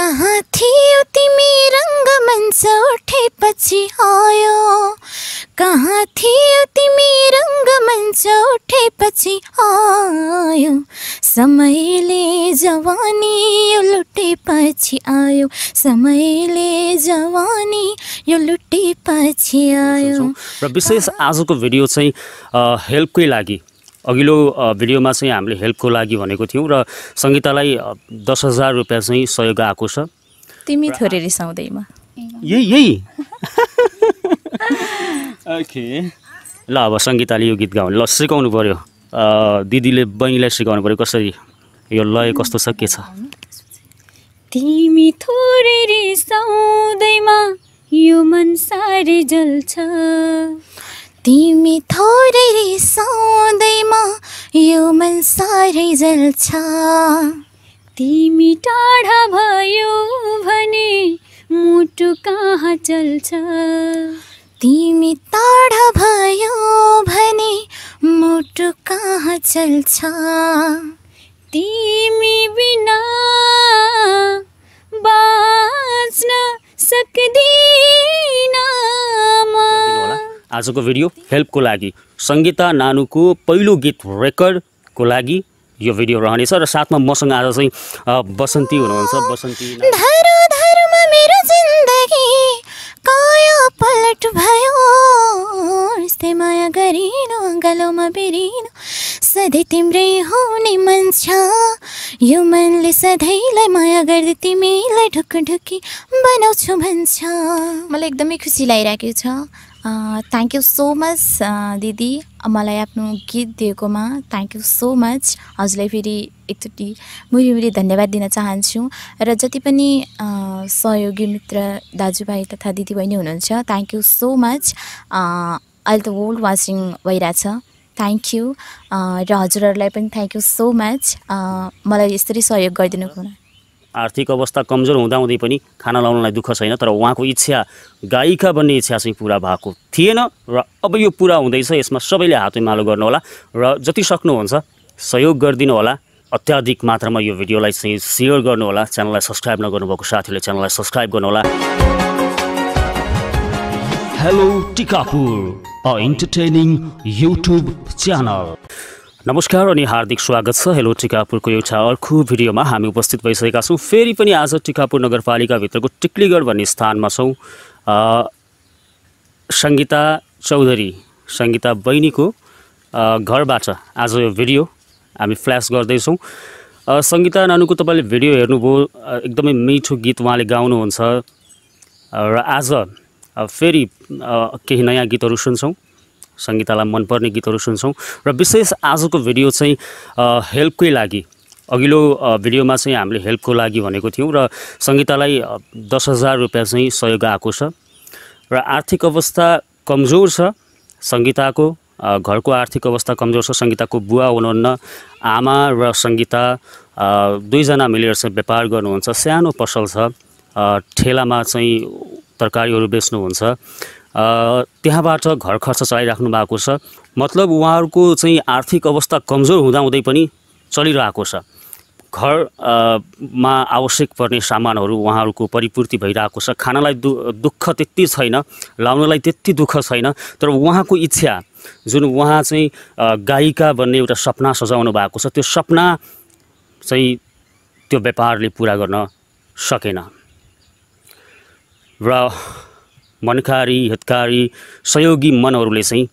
कहाँ थियो तिमी रङ्गमञ्च उठेपछि आयो कहाँ थियो तिमी रङ्गमञ्च उठेपछि आयो समयले जवानी यो लुटेपछि आयो समयले जवानी यो लुटेपछि आयो र विशेष आजको भिडियो चाहिँ हेल्पकै लागि अघिल्लो भिडियोमा चाहिँ हामीले हेल्पको लागि भनेको थियौँ र सङ्गीतालाई दस हजार रुपियाँ चाहिँ सहयोग आएको छ तिमी थोरै रिसाउँदैमा यही यही ओके ल अब सङ्गीताले यो गीत गाउने ल सिकाउनु पऱ्यो दिदीले बहिनीलाई सिकाउनु पऱ्यो कसरी यो लय कस्तो छ के छ तिमी थोरै रिसाउँदैमा यो मन साह्रै जल्छ तिमी थोरै रिसाउँदै यो मन साह्रै जल्छ तिमी टाढा भयो भने मुटु कहाँ चल्छ तिमी टाढा भयो भने मुटु कहाँ चल्छ तिमी बिना बाँच्न सक्दिन आजको भिडियो हेल्पको लागि सङ्गीता नानुको पहिलो गीत रेकर्डको लागि यो भिडियो रहनेछ र साथमा मसँग आज चाहिँ बसन्ती हुनुहुन्छ बसन्ती माया गरिन गलोमा बिरिन सधैँ तिम्रै हुने मन छ यो मनले सधैँलाई माया गर्दै तिमीलाई ढुकी बनाउँछु भन्छ मलाई एकदमै खुसी लागिरहेको छ थ्याङ्क यू सो मच दिदी मलाई आफ्नो गीत दिएकोमा थ्याङ्क यू सो मच हजुरलाई फेरि एकचोटि मुरी मुरी धन्यवाद दिन चाहन्छु र जति पनि सहयोगी मित्र दाजुभाइ तथा दिदीबहिनी हुनुहुन्छ थ्याङ्क यू सो मच अहिले त वर्ल्ड वाचिङ भइरहेछ थ्याङ्क यू र हजुरहरूलाई पनि थ्याङ्क यू सो मच मलाई यसरी सहयोग गरिदिनुको आर्थिक अवस्था कमजोर हुँदाहुँदै पनि खाना लाउनलाई दुःख छैन तर उहाँको इच्छा गायिका बन्ने इच्छा चाहिँ पुरा भएको थिएन र अब यो पुरा हुँदैछ यसमा सबैले हातैमालो गर्नुहोला र जति सक्नुहुन्छ सहयोग गरिदिनु होला अत्याधिक मात्रामा यो भिडियोलाई चाहिँ सेयर गर्नुहोला च्यानललाई सब्सक्राइब नगर्नुभएको साथीहरूले च्यानललाई सब्सक्राइब गर्नुहोला hello Tikapur uh entertaining YouTube channel नमस्कार अनि हार्दिक स्वागत छ हेलो टिकापुरको एउटा अर्को भिडियोमा हामी उपस्थित भइसकेका छौँ फेरि पनि आज टिकापुर नगरपालिकाभित्रको टिक्लीगढ भन्ने स्थानमा छौँ सङ्गीता चौधरी सङ्गीता बहिनीको घरबाट आज यो भिडियो हामी फ्ल्यास गर्दैछौँ सङ्गीता नानुको तपाईँले भिडियो हेर्नुभयो एकदमै मिठो गीत उहाँले गाउनुहुन्छ र आज फेरि केही नयाँ गीतहरू सुन्छौँ सङ्गीतालाई मनपर्ने गीतहरू सुन्छौँ र विशेष आजको भिडियो चाहिँ हेल्पकै लागि अघिल्लो भिडियोमा चाहिँ हामीले हेल्पको लागि भनेको थियौँ र सङ्गीतालाई दस हजार रुपियाँ चाहिँ सहयोग आएको छ र आर्थिक अवस्था कमजोर छ सङ्गीताको घरको आर्थिक अवस्था कमजोर छ सङ्गीताको बुवा हुनुहुन्न आमा र सङ्गीता दुईजना मिलेर चाहिँ व्यापार गर्नुहुन्छ सानो पसल छ ठेलामा चाहिँ तरकारीहरू बेच्नुहुन्छ त्यहाँबाट घर खर्च चलाइराख्नु भएको छ मतलब उहाँहरूको चाहिँ आर्थिक अवस्था कमजोर हुँदाहुँदै पनि चलिरहेको छ घरमा आवश्यक पर्ने सामानहरू उहाँहरूको परिपूर्ति भइरहेको छ खानालाई दु दुःख त्यति छैन लाउनलाई त्यति दुःख छैन तर उहाँको इच्छा जुन उहाँ चाहिँ गायिका भन्ने एउटा सपना सजाउनु भएको छ त्यो सपना चाहिँ त्यो व्यापारले पुरा गर्न सकेन र मनकारी हितकारी सहयोगी मनहरूले चाहिँ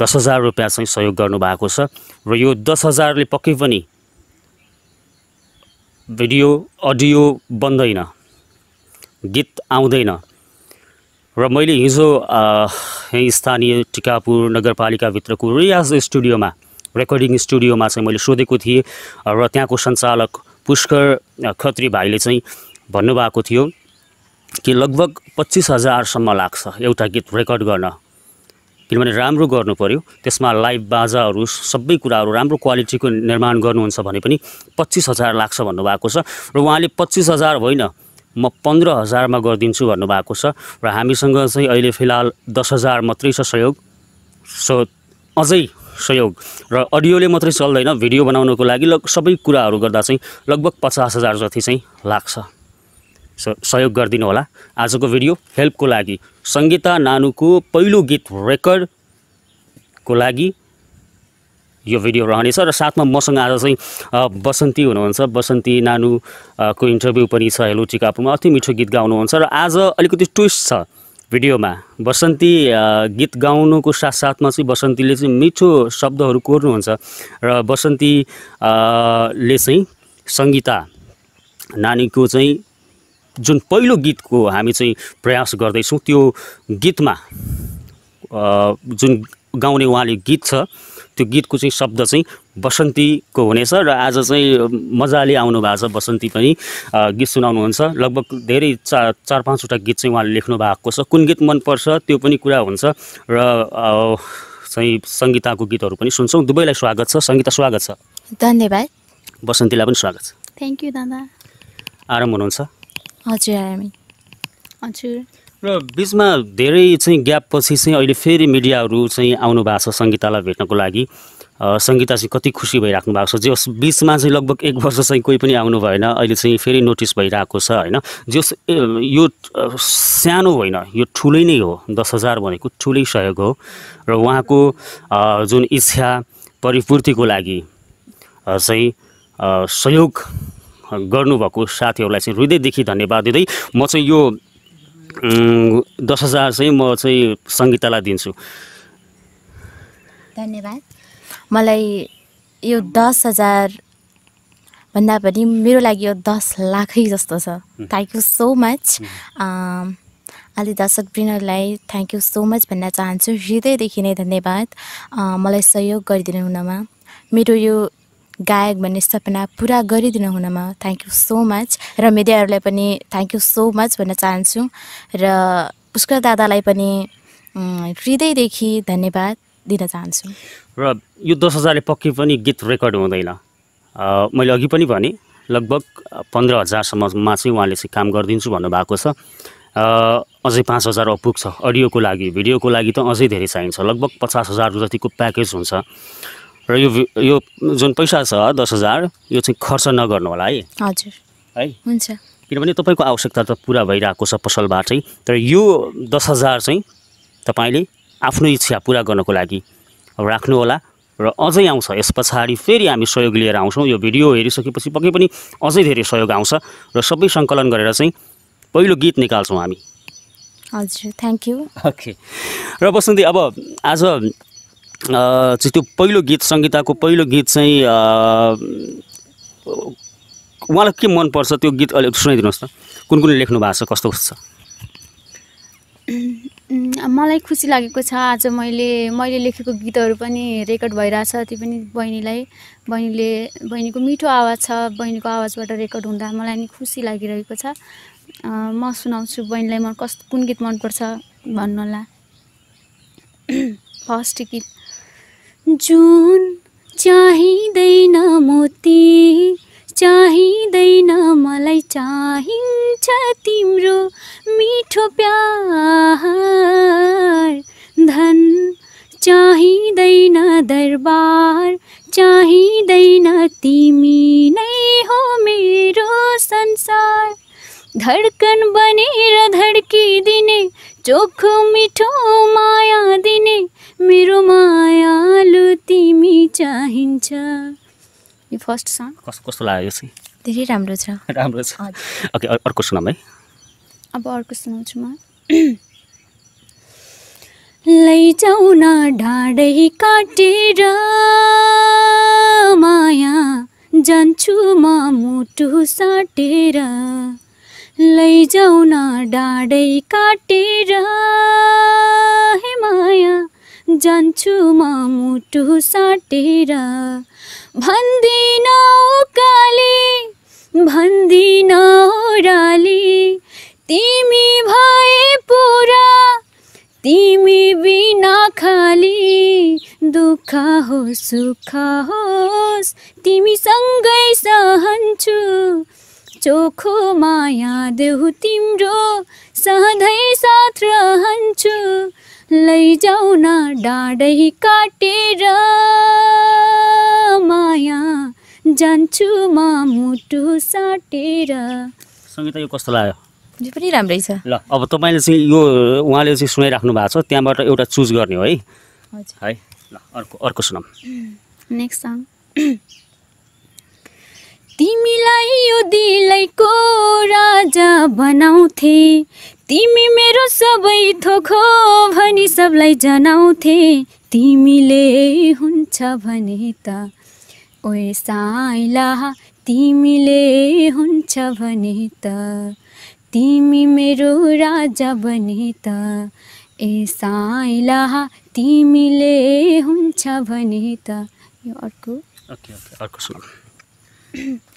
दस हजार रुपियाँ चाहिँ सहयोग गर्नुभएको छ र यो दस हजारले पक्कै पनि भिडियो अडियो बन्दैन गीत आउँदैन र मैले हिजो स्थानीय टिकापुर नगरपालिकाभित्रको रियाज स्टुडियोमा रेकर्डिङ स्टुडियोमा चाहिँ मैले सोधेको थिएँ र त्यहाँको सञ्चालक पुष्कर खत्री भाइले चाहिँ भन्नुभएको थियो कि लगभग पच्चिस हजारसम्म लाग्छ एउटा गीत रेकर्ड गर्न किनभने राम्रो गर्नु पऱ्यो त्यसमा लाइभ बाजाहरू सबै कुराहरू राम्रो क्वालिटीको निर्माण गर्नुहुन्छ भने पनि पच्चिस हजार लाग्छ भन्नुभएको छ र उहाँले पच्चिस हजार होइन म पन्ध्र हजारमा गरिदिन्छु भन्नुभएको छ र हामीसँग चाहिँ अहिले फिलहाल दस हजार मात्रै छ सहयोग सो अझै सहयोग र अडियोले मात्रै चल्दैन भिडियो बनाउनुको लागि ल सबै कुराहरू गर्दा चाहिँ लगभग पचास हजार जति चाहिँ लाग्छ सहयोग गरिदिनु होला आजको भिडियो हेल्पको लागि सङ्गीता नानुको पहिलो गीत रेकर्डको लागि यो भिडियो रहनेछ र साथमा मसँग आज चाहिँ बसन्ती हुनुहुन्छ बसन्ती नानुको इन्टरभ्यू पनि छ हेलो टिकापुमा अति मिठो गीत गाउनुहुन्छ र आज अलिकति ट्विस्ट छ भिडियोमा बसन्ती गीत गाउनुको साथसाथमा चाहिँ बसन्तीले चाहिँ मिठो शब्दहरू कोर्नुहुन्छ र बसन्तीले चाहिँ सङ्गीता नानीको चाहिँ जुन पहिलो गीतको हामी चाहिँ प्रयास गर्दैछौँ त्यो गीतमा जुन गाउने उहाँले गीत छ त्यो गीतको चाहिँ शब्द चाहिँ बसन्तीको हुनेछ र आज चाहिँ मजाले आउनु भएको छ बसन्ती पनि गीत सुनाउनुहुन्छ लगभग धेरै चार चार पाँचवटा गीत चाहिँ उहाँले लेख्नु भएको छ कुन गीत मनपर्छ त्यो पनि कुरा हुन्छ र चाहिँ सङ्गीताको गीतहरू पनि सुन्छौँ दुवैलाई स्वागत छ सङ्गीता स्वागत छ धन्यवाद बसन्तीलाई पनि स्वागत छ थ्याङ्क यू दादा आराम हुनुहुन्छ हजुर हामी हजुर र बिचमा धेरै चाहिँ ग्यापपछि चाहिँ अहिले फेरि मिडियाहरू चाहिँ आउनु भएको छ सङ्गीतालाई भेट्नको लागि सङ्गीता चाहिँ कति खुसी भइराख्नु भएको छ जस बिचमा चाहिँ लगभग एक वर्ष चाहिँ कोही पनि आउनु भएन अहिले चाहिँ फेरि नोटिस भइरहेको छ होइन जस यो सानो होइन यो ठुलै नै हो दस हजार भनेको ठुलै सहयोग हो र उहाँको जुन इच्छा परिपूर्तिको लागि चाहिँ सहयोग गर्नुभएको साथीहरूलाई चाहिँ हृदयदेखि धन्यवाद दिँदै म चाहिँ यो दस हजार चाहिँ म चाहिँ सङ्गीतालाई दिन्छु धन्यवाद मलाई यो दस हजार भन्दा पनि मेरो लागि यो दस लाखै जस्तो छ थ्याङ्क यू सो मच अलि दर्शकवृन्दलाई थ्याङ्क यू सो मच भन्न चाहन्छु हृदयदेखि नै धन्यवाद मलाई सहयोग गरिदिनु हुनमा मेरो यो गायक भन्ने सपना पुरा गरिदिनु हुनमा थ्याङ्क यू सो मच र मिडियाहरूलाई पनि थ्याङ्क यू सो मच भन्न चाहन्छु र पुष्कर दादालाई पनि हृदयदेखि धन्यवाद दिन चाहन्छु र यो दस हजारले पक्कै पनि गीत रेकर्ड हुँदैन मैले अघि पनि भने लगभग पन्ध्र हजारसम्ममा चाहिँ उहाँले चाहिँ काम गरिदिन्छु भन्नुभएको छ अझै पाँच हजार अपुग्छ अडियोको लागि भिडियोको लागि त अझै धेरै चाहिन्छ लगभग पचास हजार जतिको प्याकेज हुन्छ र यो यो जुन पैसा छ दस हजार यो चाहिँ खर्च नगर्नु होला है हजुर है हुन्छ किनभने तपाईँको आवश्यकता त पुरा भइरहेको छ पसलबाटै तर यो दस हजार चाहिँ तपाईँले आफ्नो इच्छा पुरा गर्नको लागि राख्नु होला र अझै आउँछ यस पछाडि फेरि हामी सहयोग लिएर आउँछौँ यो भिडियो हेरिसकेपछि पक्कै पनि अझै धेरै सहयोग आउँछ र सबै सङ्कलन गरेर चाहिँ पहिलो गीत निकाल्छौँ हामी हजुर थ्याङ्क यू ओके र बसन्ती अब आज चाहिँ त्यो पहिलो गीत सङ्गीताको पहिलो गीत चाहिँ उहाँलाई के मनपर्छ त्यो गीत अलिक सुनाइदिनुहोस् न कुन कुन लेख्नु भएको छ कस्तो छ मलाई खुसी लागेको छ आज मैले मैले लेखेको गीतहरू पनि रेकर्ड भइरहेछ त्यो पनि बहिनीलाई बहिनीले बहिनीको मिठो आवाज छ बहिनीको आवाजबाट रेकर्ड हुँदा मलाई नि खुसी लागिरहेको छ म सुनाउँछु बहिनीलाई म कस्तो कुन गीत मनपर्छ भन्नुहोला फर्स्ट गीत जुन चाहिँदैन म फर्स्ट सङ कस्तो कस्तो लाग्यो चाहिँ धेरै राम्रो छ राम्रो छ ओके अर्को सुनाउँ है अब अर्को सुनाउँछु म लैजाउ न ढाडै काटेर माया जान्छु म मुटु साटेर लैजाउ न डाँडै काटेर हे माया जान्छु म मुटु साटेर भन्दिनौ काली भन्दिनौ राली तिमी भए पुरा तिमी बिना खाली दुःख होस् सुख होस् तिमीसँगै सहन्छु चोखो माया देऊ तिम्रो सधैँ साथ रहन्छु लैजाउ न डाँडै काटेर माया जान्छु म मुटु साटेर सङ्गीत यो कस्तो लाग्यो यो पनि राम्रै छ ल अब तपाईँले चाहिँ यो उहाँले चाहिँ सुनाइराख्नु भएको छ त्यहाँबाट एउटा चुज गर्ने हो है है ल अर्को अर्को सुनौँ नेक्स्ट सङ तिमीलाई यो दिलैको राजा बनाउँथे तिमी मेरो सबै थोक हो भनी सबलाई जनाउँथे तिमीले हुन्छ भने त ओए साइला तिमीले हुन्छ भने त तिमी मेरो राजा भने त ए साइला तिमीले हुन्छ भने त यो अर्को ओके ओके अर्को सुन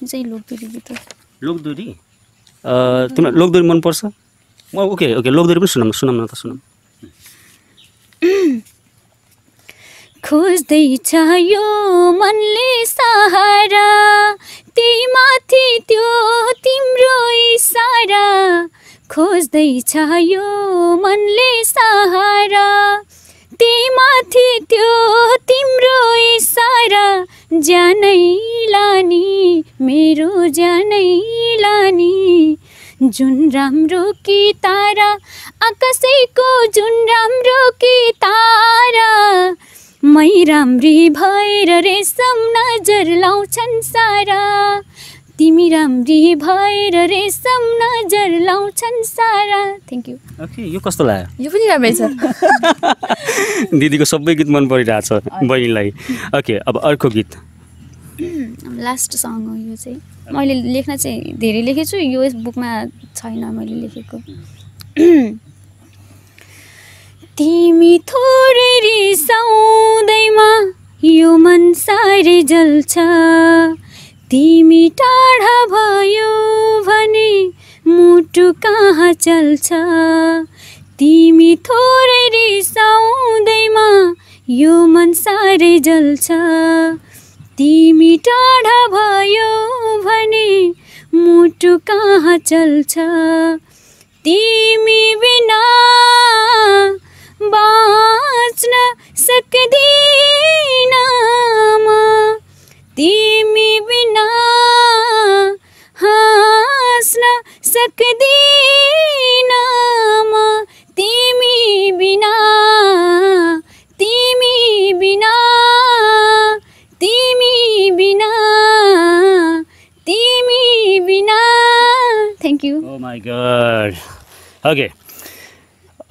तिमीलाई लोकदुरी मनपर्छ ओके ओके लोकदोरी पनि सुनौँ सुनौँ न त सुनौँ खोज्दै यो मनले सहारा त्यही माथि त्यो तिम्रो इसारा खोज्दै यो मनले सहारा त्यही माथि त्यो तिम्रो इसारा ज्यानै लानी मेरो ज्यानै लानी जुन राम्रो कि तारा आकाशैको जुन राम्रो कि तारा मै राम्री भएर रेसम नजर लाउँछन् सारा तिमी राम्री भएर रेसम नजर लाउँछन् सारा थ्याङ्क यू ओके यो कस्तो लाग्यो यो पनि राम्रै छ दिदीको सबै गीत मन परिरहेछ बहिनीलाई ओके अब अर्को गीत लास्ट सङ हो यो चाहिँ मैले लेख्न चाहिँ धेरै लेखेछु छु यो बुकमा छैन मैले लेखेको तिमी थोरै रिसाउँदैमा यो मन साह्रै जल्छ तिमी टाढा भयो भने मुटु कहाँ चल्छ तिमी थोरै रिसाउँदैमा यो मन साह्रै जल्छ तिमी टाढा भयो भने मुटु कहाँ चल्छ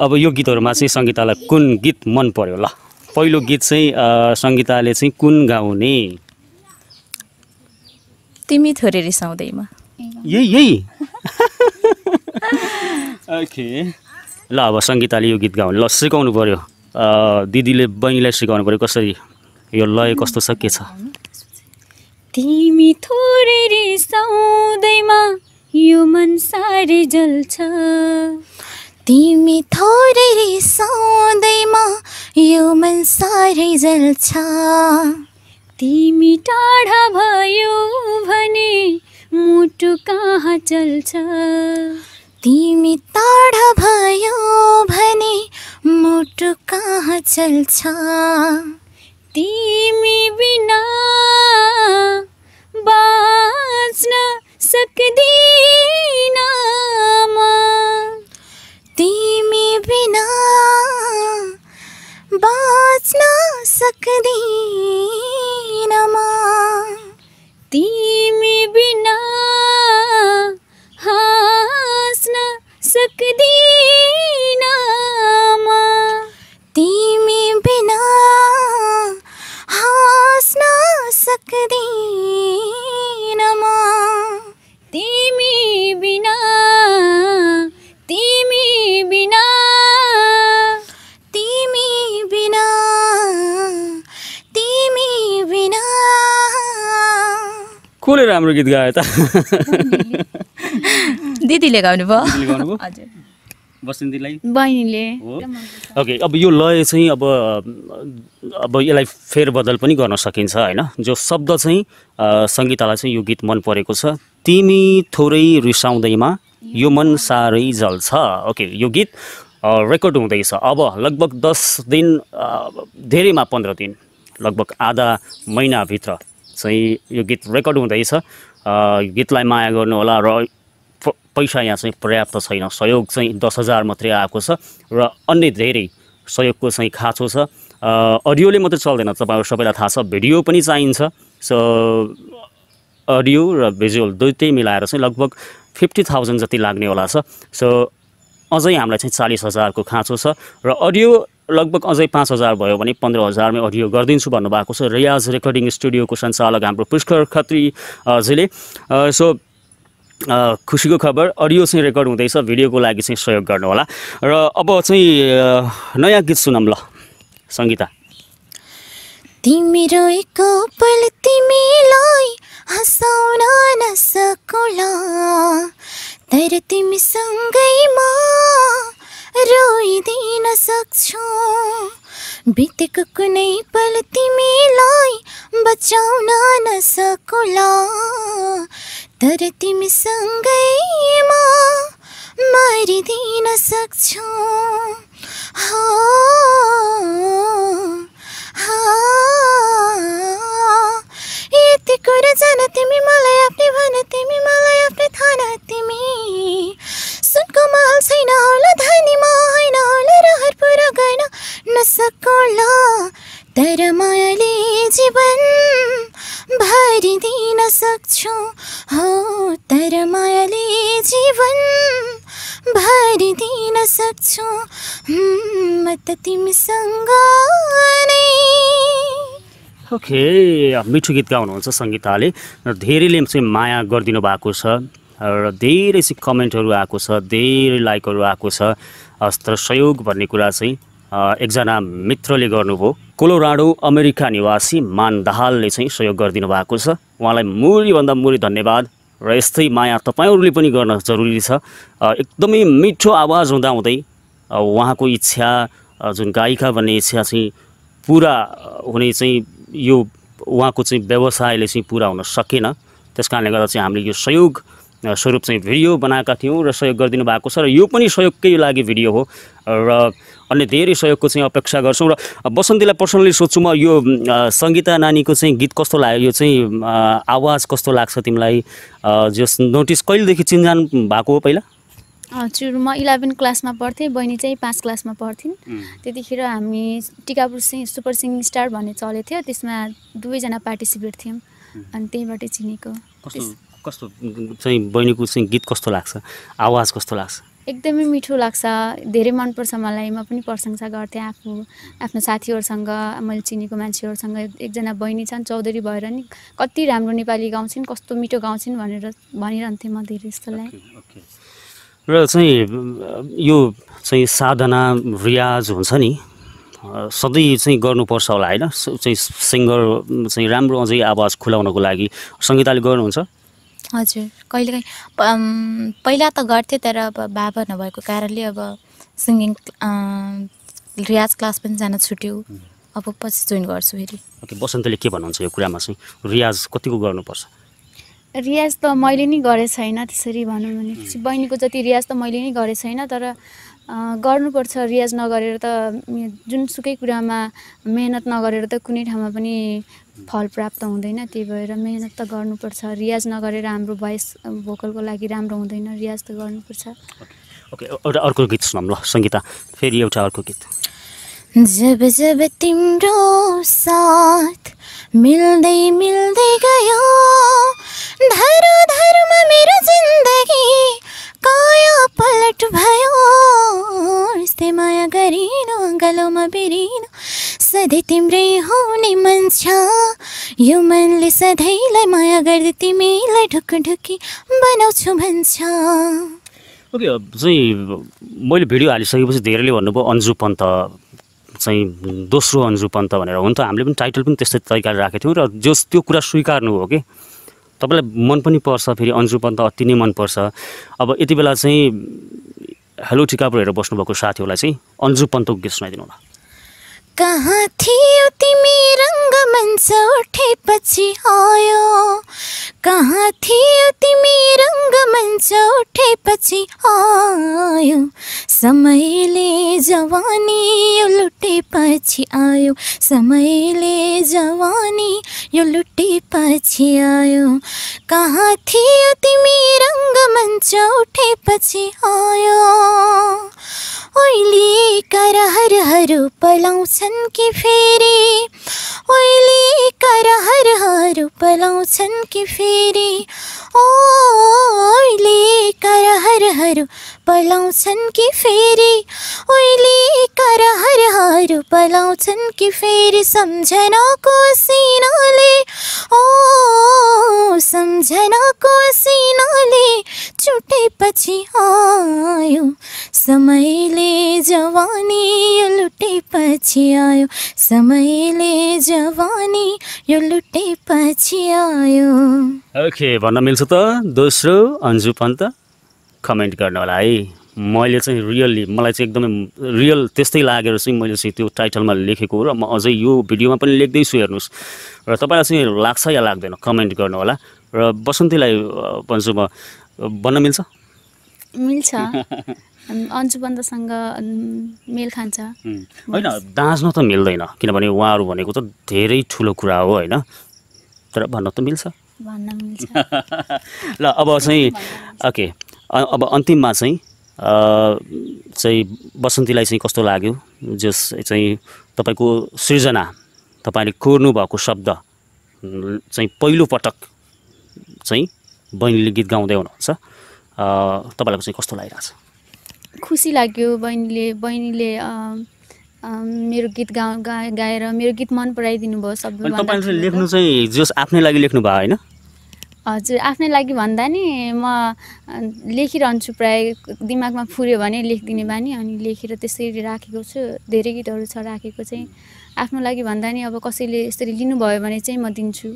अब यो गीतहरूमा चाहिँ सङ्गीतालाई कुन गीत मन पर्यो ल पहिलो गीत चाहिँ सङ्गीताले चाहिँ कुन गाउने तिमी थोरै रिसाउँदैमा यही यही ओके ल अब सङ्गीताले यो गीत गाउने ल सिकाउनु पऱ्यो दिदीले बहिनीलाई सिकाउनु पऱ्यो कसरी यो लय कस्तो छ के छ तिमी थोरै रिसाउँदैमा यो मन साह्रै जल्छ तिमी थोरै रिसाउँदैमा यो मन साह्रै जल्छ तिमी टाढा भयो भने मुटु कहाँ चल्छ तिमी टाढा भयो भने मुटु कहाँ चल्छ तिमी बिना बाँच्न सक्दिन तिमी बिना बाँच्न सक्दिन तिमी बिना कसले राम्रो गीत गायो त दिदीले गाउनु भयो बसन्तीलाई बहिनीले ओके अब यो लय चाहिँ अब अब यसलाई फेरबदल पनि गर्न सकिन्छ होइन जो शब्द चाहिँ सङ्गीतालाई चाहिँ यो गीत मन परेको छ तिमी थोरै रिसाउँदैमा यो मन साह्रै जल्छ ओके यो गीत रेकर्ड हुँदैछ अब लगभग दस दिन धेरैमा पन्ध्र दिन लगभग आधा महिनाभित्र चाहिँ यो गीत रेकर्ड हुँदैछ गीतलाई माया गर्नुहोला र पैसा यहाँ चाहिँ पर्याप्त छैन सहयोग चाहिँ दस हजार मात्रै आएको छ र अन्य धेरै सहयोगको चाहिँ खाँचो छ अडियोले मात्रै चल्दैन तपाईँहरू सबैलाई थाहा छ भिडियो पनि चाहिन्छ सो अडियो र भिजुअल दुइटै मिलाएर चाहिँ लगभग फिफ्टी थाउजन्ड जति लाग्ने होला छ सो अझै हामीलाई चाहिँ चालिस हजारको खाँचो छ र अडियो लगभग अझै पाँच हजार भयो भने पन्ध्र हजारमै अडियो गरिदिन्छु भन्नुभएको छ रियाज रेकर्डिङ स्टुडियोको सञ्चालक हाम्रो पुष्कर खत्रीजीले सो खुसीको खबर अडियो चाहिँ रेकर्ड हुँदैछ भिडियोको लागि चाहिँ सहयोग गर्नुहोला र अब चाहिँ नयाँ गीत सुनौँ ल सङ्गीता तिमी पल तिमीलाई हँसाउन नसकुला तर तिमीसँगै म रोइदिन सक्छौँ बितेको कुनै पल तिमीलाई बचाउन नसकुला तर तिमीसँगै म मारिदिन सक्छौ ओके मिठो गीत गाउनुहुन्छ सङ्गीताले र धेरैले चाहिँ माया गरिदिनु भएको छ र धेरै चाहिँ कमेन्टहरू आएको छ धेरै लाइकहरू आएको छ अस्त्र सहयोग भन्ने कुरा चाहिँ एकजना मित्रले गर्नुभयो कोलोराडो अमेरिका निवासी मान दाहालले चाहिँ सहयोग गरिदिनु भएको छ उहाँलाई मुरीभन्दा मुरी धन्यवाद र यस्तै माया तपाईँहरूले पनि गर्न जरुरी छ एकदमै मिठो आवाज हुँदाहुँदै उहाँको इच्छा जुन गायिका भन्ने इच्छा चाहिँ पुरा हुने चाहिँ यो उहाँको चाहिँ व्यवसायले चाहिँ पुरा हुन सकेन त्यस कारणले गर्दा चाहिँ हामीले यो सहयोग स्वरूप चाहिँ भिडियो बनाएका थियौँ र सहयोग गरिदिनु भएको छ र यो पनि सहयोगकै लागि भिडियो हो र अन्य धेरै सहयोगको चाहिँ अपेक्षा गर्छौँ र बसन्तीलाई पर्सनली सोध्छु म यो सङ्गीता नानीको चाहिँ गीत कस्तो लाग्यो यो चाहिँ आवाज कस्तो लाग्छ तिमीलाई जस नोटिस कहिलेदेखि चिन्जान भएको हो पहिला हजुर म इलेभेन क्लासमा पढ्थेँ बहिनी चाहिँ पाँच क्लासमा पढ्थिन् त्यतिखेर हामी Tikapur sing super singing star भन्ने चलेको थियो त्यसमा दुवैजना पार्टिसिपेट थियौँ अनि त्यहीबाट चिनेको कस्तो चाहिँ बहिनीको चाहिँ गीत कस्तो लाग्छ आवाज कस्तो लाग्छ एकदमै मिठो लाग्छ धेरै मनपर्छ मलाई म पनि प्रशंसा गर्थेँ आफू आफ्नो साथीहरूसँग मैले चिनेको मान्छेहरूसँग एकजना बहिनी छन् चौधरी भएर नि कति राम्रो नेपाली गाउँछिन् कस्तो मिठो गाउँछिन् भनेर भनिरहन्थेँ म धेरै जस्तोलाई र चाहिँ यो चाहिँ साधना रियाज हुन्छ नि सधैँ चाहिँ गर्नुपर्छ होला होइन चाहिँ सिङ्गर चाहिँ राम्रो अझै आवाज खुलाउनको लागि सङ्गीताले गर्नुहुन्छ हजुर कहिलेकाहीँ पहिला त गर्थेँ तर अब बाबा नभएको कारणले अब सिङ्गिङ रियाज क्लास पनि जान छुट्यो अब पछि जोइन गर्छु फेरि ओके बसन्तले के भन्नुहुन्छ यो कुरामा चाहिँ रियाज कतिको गर्नुपर्छ रियाज त मैले नि गरेको छैन त्यसरी भनौँ भने बहिनीको जति रियाज त मैले नै गरेको छैन तर गर्नुपर्छ रियाज नगरेर त जुनसुकै कुरामा मेहनत नगरेर त कुनै ठाउँमा पनि फल प्राप्त हुँदैन त्यही भएर मेहनत त गर्नुपर्छ रियाज नगरेर हाम्रो भोइस भोकलको लागि राम्रो हुँदैन रियाज त गर्नुपर्छ ओके एउटा अर्को गीत सुनौँ ल सङ्गीता फेरि एउटा अर्को गीत जब जब तिम्रो साथ मिल्दै मिल्दै गयो धरो धरमा मेरो जिन्दगी काया पलट भयो यस्तै माया गरिन गलोमा बिरिन सधैँ तिम्रै हुने मन छ यो मनले सधैँलाई माया गर्दै तिमीलाई ढुक्क ढुक्की बनाउँछु भन्छ ओके चाहिँ मैले भिडियो हालिसकेपछि धेरैले भन्नुभयो अन्जु पन्त चाहिँ दोस्रो अन्जु पन्त भनेर हुन त हामीले पनि टाइटल पनि त्यस्तै तरिकाले राखेको थियौँ र जो त्यो कुरा स्वीकार्नु हो कि तपाईँलाई मन पनि पर्छ फेरि अन्जु पन्त अति नै मनपर्छ अब यति बेला चाहिँ हेलो टिकापुर हेरेर बस्नुभएको साथीहरूलाई चाहिँ अन्जु पन्तको गीत सुनाइदिनु होला कहाँ थियो तिमी रङ्गमञ्च उठेपछि आयो कहाँ थियो तिमी रङ्गमञ्च उठेपछि आयो समयले जवानी यो लुटेपछि आयो समयले जवानी यो लुटेपछि आयो कहाँ थियो तिमी रङ्गमञ्च उठेपछि आयो ओइली हर पलाउँछन् कि फेरि ओइली करहरहरू पलाउँछन् कि फेरि ओइली करहरहरू पलाउँछन् कि फेरि ओइली करहरहरू पलाउँछन् कि फेरि सम्झनाको सिनाले ओ सम्झनाको सिनाले छुटेपछि आयो समयले समयले जवानी यो लुटेपछि आयो समयले जवानी यो लुटेपछि आयो ओके भन्न मिल्छ त दोस्रो अन्जु पन्त कमेन्ट गर्नु होला है मैले चाहिँ रियल्ली मलाई चाहिँ एकदमै रियल त्यस्तै लागेर चाहिँ मैले चाहिँ त्यो टाइटलमा लेखेको र म अझै यो भिडियोमा पनि लेख्दैछु हेर्नुहोस् र तपाईँलाई चाहिँ लाग्छ या लाग्दैन कमेन्ट गर्नु होला र बसन्तीलाई भन्छु म भन्न मिल्छ मिल्छ अन्जुबन्दसँग मेल खान्छ होइन दाँच्न त मिल्दैन किनभने उहाँहरू भनेको त धेरै ठुलो कुरा हो होइन तर भन्न त मिल्छ भन्न ल अब चाहिँ ओके अब अन्तिममा चाहिँ चाहिँ बसन्तीलाई चाहिँ कस्तो लाग्यो जस चाहिँ तपाईँको सृजना तपाईँले भएको शब्द चाहिँ पहिलोपटक चाहिँ बहिनीले गीत गाउँदै हुनुहुन्छ तपाईँलाई चाहिँ कस्तो लागिरहेको छ खुसी लाग्यो बहिनीले बहिनीले मेरो गीत गा गाएर मेरो गीत मन पराइदिनु भयो सबै लेख्नु चाहिँ जोस आफ्नै लागि लेख्नु भयो होइन हजुर आफ्नै लागि भन्दा नि म लेखिरहन्छु प्रायः दिमागमा फुर्यो भने लेखिदिने बानी अनि लेखेर त्यसरी राखेको छु धेरै गीतहरू छ राखेको चाहिँ आफ्नो लागि भन्दा नि अब कसैले यसरी लिनुभयो भने चाहिँ म दिन्छु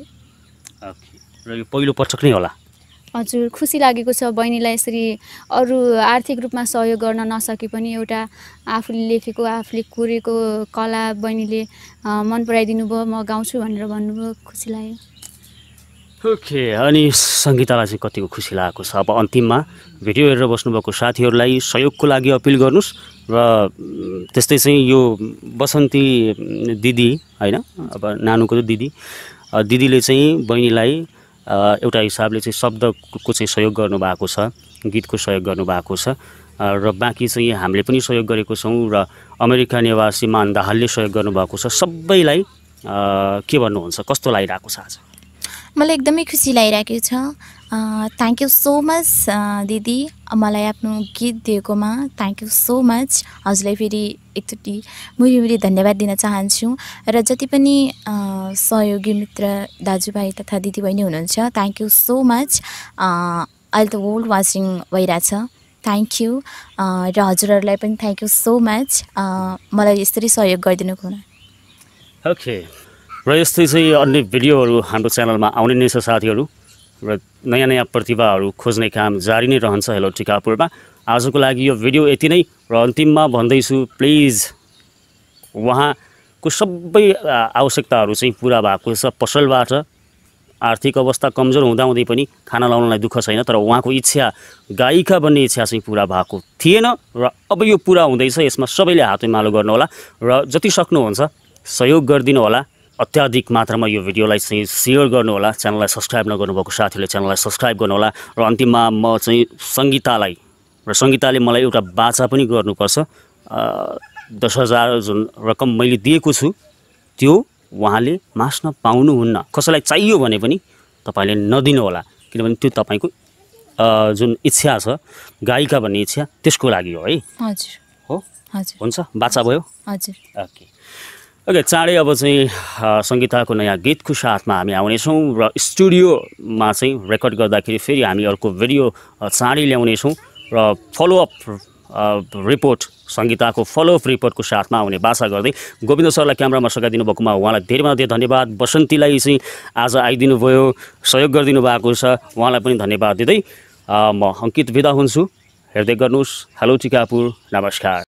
र यो पहिलो पटक नै होला हजुर खुसी लागेको छ बहिनीलाई यसरी अरू आर्थिक रूपमा सहयोग गर्न नसके पनि एउटा आफूले लेखेको आफूले कोरेको कला बहिनीले मन पराइदिनु भयो म गाउँछु भनेर भन्नुभयो खुसी लाग्यो ओके अनि सङ्गीतालाई चाहिँ कतिको खुसी लागेको छ अब अन्तिममा भिडियो हेरेर बस्नुभएको साथीहरूलाई सहयोगको लागि अपिल गर्नुहोस् र त्यस्तै चाहिँ यो बसन्ती दिदी होइन अब नानुको दिदी दिदीले चाहिँ बहिनीलाई एउटा हिसाबले चाहिँ शब्दको चाहिँ सहयोग गर्नुभएको छ गीतको सहयोग गर्नुभएको छ र बाँकी चाहिँ हामीले पनि सहयोग गरेको छौँ र अमेरिका निवासी मान दाहालले सहयोग गर्नुभएको छ सबैलाई के भन्नुहुन्छ कस्तो लागिरहेको छ आज मलाई एकदमै खुसी लागिरहेको छ थ्याङ्क यू सो मच दिदी मलाई आफ्नो गीत दिएकोमा थ्याङ्क यू सो मच हजुरलाई फेरि एकचोटि मुरी मुरी धन्यवाद दिन चाहन्छु र जति पनि सहयोगी मित्र दाजुभाइ तथा दिदीबहिनी हुनुहुन्छ थ्याङ्क यू सो मच अहिले त वर्ल्ड वाचिङ भइरहेछ थ्याङ्क यू र हजुरहरूलाई पनि थ्याङ्क यू सो मच मलाई यसरी सहयोग गरिदिनुको हुन ओके र यस्तै चाहिँ अन्य भिडियोहरू हाम्रो च्यानलमा आउने नै छ साथीहरू र नयाँ नयाँ प्रतिभाहरू खोज्ने काम जारी नै रहन्छ हेलो टिकापुरमा आजको लागि यो भिडियो यति नै र अन्तिममा भन्दैछु प्लिज उहाँको सबै आवश्यकताहरू चाहिँ पुरा भएको छ पसलबाट आर्थिक अवस्था कमजोर हुँदाहुँदै पनि खाना लाउनलाई दुःख छैन तर उहाँको इच्छा गायिका बन्ने इच्छा चाहिँ पुरा भएको थिएन र अब यो पुरा हुँदैछ यसमा सबैले हातैमालो गर्नुहोला र जति सक्नुहुन्छ सहयोग गरिदिनु होला अत्याधिक मात्रामा यो भिडियोलाई चाहिँ सेयर गर्नुहोला च्यानललाई सब्सक्राइब नगर्नुभएको साथीहरूले च्यानललाई सब्सक्राइब गर्नुहोला र अन्तिममा म चाहिँ सङ्गीतालाई र सङ्गीताले मलाई एउटा बाचा पनि गर्नुपर्छ दस हजार जुन रकम मैले दिएको छु त्यो उहाँले मास्न पाउनुहुन्न कसैलाई चाहियो भने पनि तपाईँले नदिनुहोला किनभने त्यो तपाईँको जुन इच्छा छ गायिका भन्ने इच्छा त्यसको लागि हो है हजुर हो हजुर हुन्छ बाचा भयो हजुर ओके ओके चाँडै अब चाहिँ सङ्गीताको नयाँ गीतको साथमा हामी आउनेछौँ र स्टुडियोमा चाहिँ रेकर्ड गर्दाखेरि फेरि हामी अर्को भिडियो चाँडै ल्याउनेछौँ र फलोअप रिपोर्ट सङ्गीताको फलोअप रिपोर्टको साथमा आउने बासा गर्दै गोविन्द सरलाई क्यामरामा सघाइदिनु भएकोमा उहाँलाई धेरै धेरै धन्यवाद बसन्तीलाई चाहिँ आज आइदिनु भयो सहयोग गरिदिनु भएको छ उहाँलाई पनि धन्यवाद दिँदै म अङ्कित विदा हुन्छु हेर्दै गर्नुहोस् हेलो टिकापुर नमस्कार